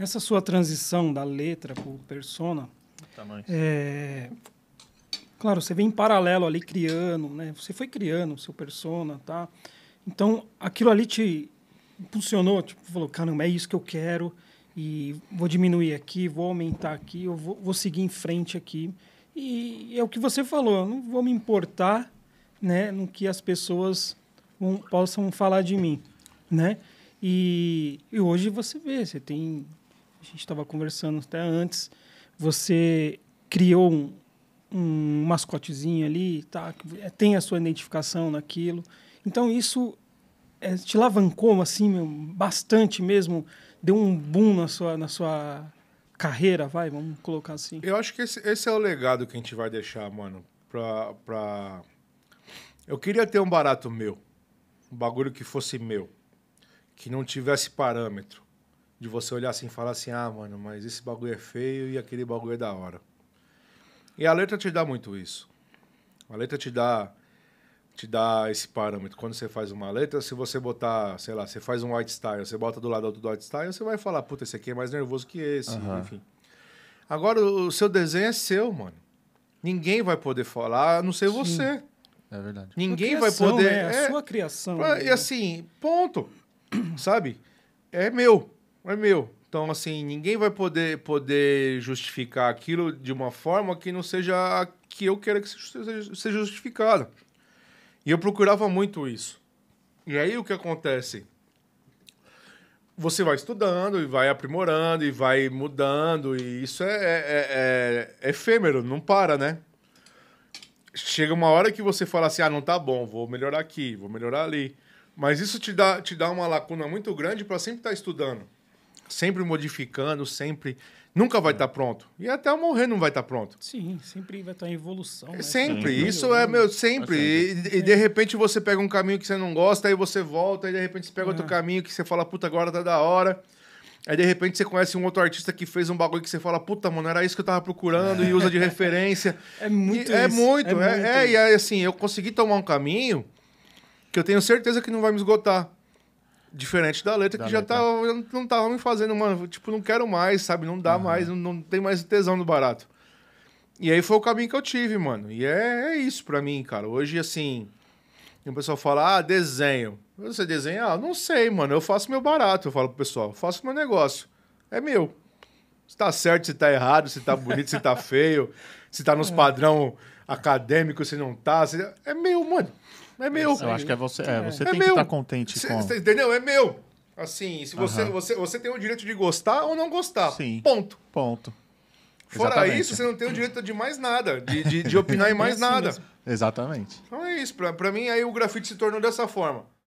Essa sua transição da letra para o persona, é, claro, você vem em paralelo ali criando, né? Você foi criando o seu persona, tá? Então, aquilo ali te impulsionou, tipo, falou, caramba, é isso que eu quero e vou diminuir aqui, vou aumentar aqui, eu vou, vou seguir em frente aqui. E é o que você falou, não vou me importar, né, no que as pessoas vão, possam falar de mim, né? E, e hoje você vê, você tem a gente estava conversando até antes, você criou um, um mascotezinho ali, tá? É, tem a sua identificação naquilo. Então isso é, te alavancou assim, meu, bastante mesmo, deu um boom na sua, na sua carreira, vai, vamos colocar assim. Eu acho que esse, esse é o legado que a gente vai deixar, mano, pra, pra... Eu queria ter um barato meu, um bagulho que fosse meu, que não tivesse parâmetro, de você olhar assim e falar assim: ah, mano, mas esse bagulho é feio e aquele bagulho é da hora. E a letra te dá muito isso. A letra te dá te dá esse parâmetro. Quando você faz uma letra, se você botar, sei lá, você faz um white style, você bota do lado do white style, você vai falar, puta, esse aqui é mais nervoso que esse, uhum. enfim. Agora, o seu desenho é seu, mano. Ninguém vai poder falar, a não ser Sim. você. É verdade. Ninguém criação, vai poder. Né? É a sua criação. É... E assim, ponto. Sabe? É meu é meu. Então, assim, ninguém vai poder, poder justificar aquilo de uma forma que não seja a que eu quero que seja justificada. E eu procurava muito isso. E aí o que acontece? Você vai estudando e vai aprimorando e vai mudando, e isso é, é, é, é, é efêmero, não para, né? Chega uma hora que você fala assim: ah, não tá bom, vou melhorar aqui, vou melhorar ali. Mas isso te dá, te dá uma lacuna muito grande para sempre estar tá estudando sempre modificando, sempre. Nunca vai estar é. tá pronto. E até eu morrer não vai estar tá pronto. Sim, sempre vai estar tá em evolução. Né? Sempre, Sim. isso é meu, sempre. E, e, de repente você pega um caminho que você não gosta, aí você volta, aí de repente você pega é. outro caminho que você fala, puta, agora tá da hora. Aí de repente você conhece um outro artista que fez um bagulho que você fala, puta, mano, era isso que eu tava procurando é. e usa de referência. É muito, e, é, muito é, é muito, é, é, e assim, eu consegui tomar um caminho que eu tenho certeza que não vai me esgotar. Diferente da letra da que letra. já tava, não tava me fazendo, mano. Tipo, não quero mais, sabe? Não dá uhum. mais, não, não, tem mais tesão no barato. E aí foi o caminho que eu tive, mano. E é, é isso pra mim, cara. Hoje, assim. o pessoal fala, ah, desenho. Você desenha? Ah, não sei, mano. Eu faço meu barato, eu falo pro pessoal. faço meu negócio. É meu. Se tá certo, se tá errado, se tá bonito, se tá feio, se tá nos é. padrão acadêmico, se não tá. Se... É meu, mano. É meu. Eu acho que é você. É, você é tem meu. que tá estar contente cê, com. Cê, entendeu? É meu. Assim, se você, você, você tem o direito de gostar ou não gostar. Sim. Ponto. Ponto. Fora Exatamente. isso, você não tem o direito de mais nada, de, de, de opinar em é mais é assim nada. Mesmo. Exatamente. Então é isso. Pra, mim, aí o grafite se tornou dessa forma.